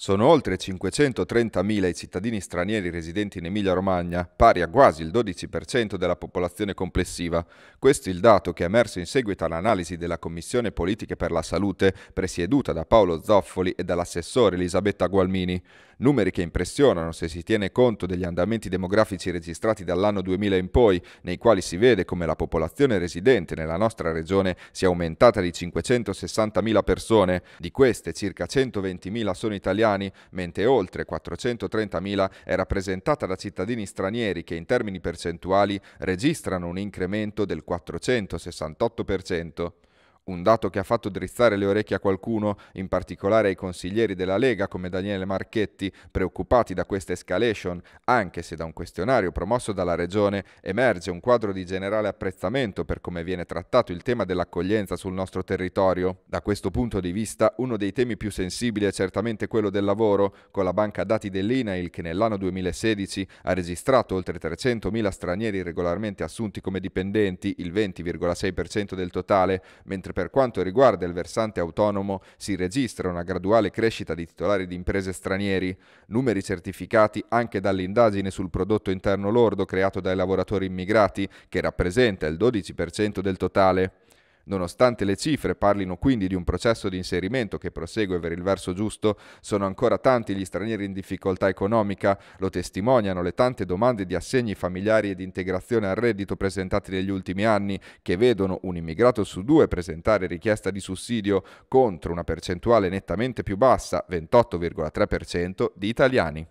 Sono oltre 530.000 i cittadini stranieri residenti in Emilia-Romagna, pari a quasi il 12% della popolazione complessiva. Questo è il dato che è emerso in seguito all'analisi della Commissione Politiche per la Salute, presieduta da Paolo Zoffoli e dall'assessore Elisabetta Gualmini. Numeri che impressionano se si tiene conto degli andamenti demografici registrati dall'anno 2000 in poi, nei quali si vede come la popolazione residente nella nostra regione sia aumentata di 560.000 persone. Di queste, circa 120.000 sono italiani italiani, mentre oltre 430.000 è rappresentata da cittadini stranieri che in termini percentuali registrano un incremento del 468% un dato che ha fatto drizzare le orecchie a qualcuno, in particolare ai consiglieri della Lega come Daniele Marchetti, preoccupati da questa escalation, anche se da un questionario promosso dalla Regione emerge un quadro di generale apprezzamento per come viene trattato il tema dell'accoglienza sul nostro territorio. Da questo punto di vista, uno dei temi più sensibili è certamente quello del lavoro, con la banca dati dell'INAIL che nell'anno 2016 ha registrato oltre 300.000 stranieri regolarmente assunti come dipendenti, il 20,6% del totale, mentre per quanto riguarda il versante autonomo si registra una graduale crescita di titolari di imprese stranieri, numeri certificati anche dall'indagine sul prodotto interno lordo creato dai lavoratori immigrati, che rappresenta il 12% del totale. Nonostante le cifre parlino quindi di un processo di inserimento che prosegue per il verso giusto, sono ancora tanti gli stranieri in difficoltà economica, lo testimoniano le tante domande di assegni familiari e di integrazione al reddito presentate negli ultimi anni, che vedono un immigrato su due presentare richiesta di sussidio contro una percentuale nettamente più bassa, 28,3%, di italiani.